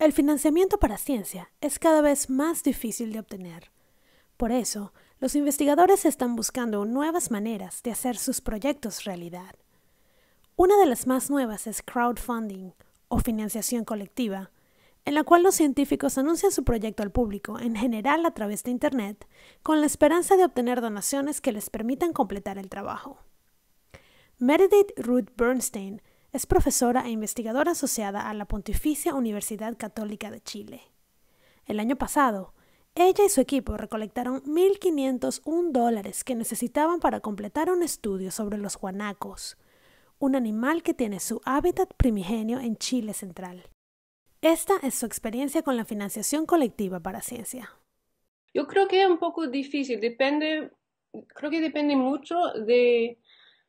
El financiamiento para ciencia es cada vez más difícil de obtener. Por eso, los investigadores están buscando nuevas maneras de hacer sus proyectos realidad. Una de las más nuevas es crowdfunding o financiación colectiva, en la cual los científicos anuncian su proyecto al público en general a través de Internet, con la esperanza de obtener donaciones que les permitan completar el trabajo. Meredith Ruth Bernstein es profesora e investigadora asociada a la Pontificia Universidad Católica de Chile. El año pasado, ella y su equipo recolectaron 1.501 dólares que necesitaban para completar un estudio sobre los guanacos, un animal que tiene su hábitat primigenio en Chile Central. Esta es su experiencia con la financiación colectiva para ciencia. Yo creo que es un poco difícil, depende, creo que depende mucho de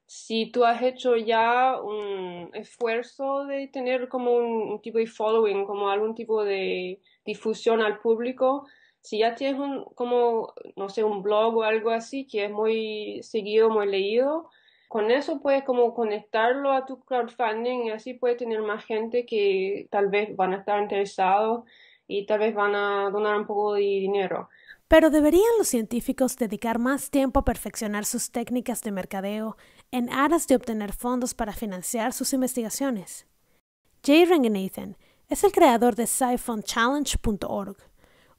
si tú has hecho ya un, esfuerzo de tener como un, tipo de following, como algún tipo de difusión al público. Si ya tienes un, como, no sé, un blog o algo así que es muy seguido, muy leído, con eso puedes como conectarlo a tu crowdfunding y así puedes tener más gente que tal vez van a estar interesados y tal vez van a donar un poco de dinero. Pero ¿deberían los científicos dedicar más tiempo a perfeccionar sus técnicas de mercadeo en aras de obtener fondos para financiar sus investigaciones? Jay Ranganathan es el creador de SciFundChallenge.org,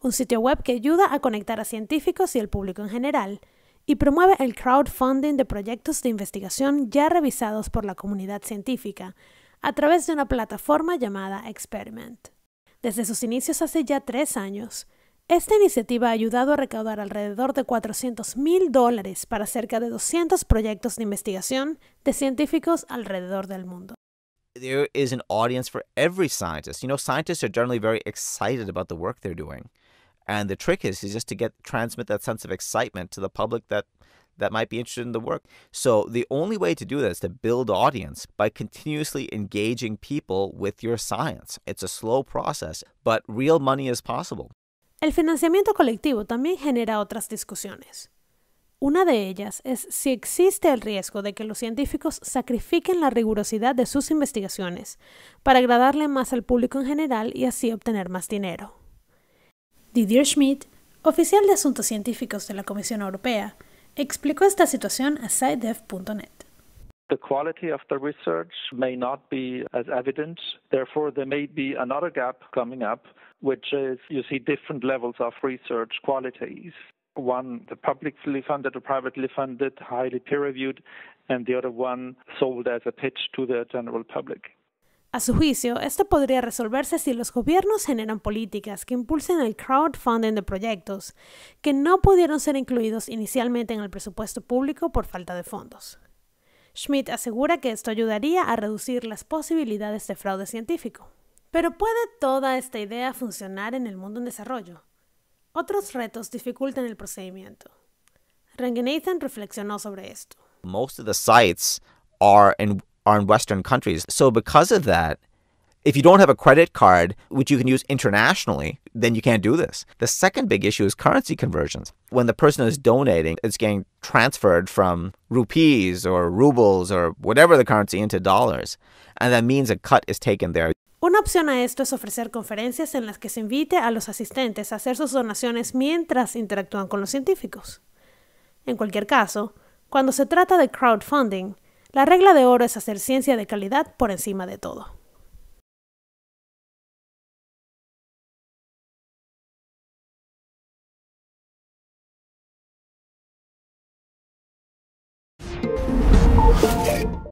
un sitio web que ayuda a conectar a científicos y el público en general y promueve el crowdfunding de proyectos de investigación ya revisados por la comunidad científica a través de una plataforma llamada Experiment. Desde sus inicios hace ya tres años, Esta iniciativa ha ayudado a recaudar alrededor de 400 mil dólares para cerca de 200 proyectos de investigación de científicos alrededor del mundo. There is an audience for every scientist. You know, scientists are generally very excited about the work they're doing. And the trick is, is just to get transmit that sense of excitement to the public that that might be interested in the work. So the only way to do that is to build audience by continuously engaging people with your science. It's a slow process, but real money is possible. El financiamiento colectivo también genera otras discusiones. Una de ellas es si existe el riesgo de que los científicos sacrifiquen la rigurosidad de sus investigaciones para agradarle más al público en general y así obtener más dinero. Didier Schmidt, oficial de Asuntos Científicos de la Comisión Europea, explicó esta situación a SciDev.net. The quality of the research may not be as evident. Therefore, there may be another gap coming up, which is you see different levels of research qualities. One, the publicly funded or privately funded, highly peer reviewed, and the other one sold as a pitch to the general public. A su juicio, esto podría resolverse si los gobiernos generan políticas que impulsen el crowdfunding de proyectos que no pudieron ser incluidos inicialmente en el presupuesto público por falta de fondos. Schmidt asegura que esto ayudaría a reducir las posibilidades de fraude científico. Pero ¿puede toda esta idea funcionar en el mundo en desarrollo? Otros retos dificultan el procedimiento. Ranganathan reflexionó sobre esto. Most of the sites are in, are in Western countries, so because of that, If you don't have a credit card, which you can use internationally, then you can't do this. The second big issue is currency conversions. When the person is donating, it's getting transferred from rupees or rubles or whatever the currency into dollars. And that means a cut is taken there. Una opción a esto es ofrecer conferencias en las que se invite a los asistentes a hacer sus donaciones mientras interactúan con los científicos. En cualquier caso, cuando se trata de crowdfunding, la regla de oro es hacer ciencia de calidad por encima de todo. Okay.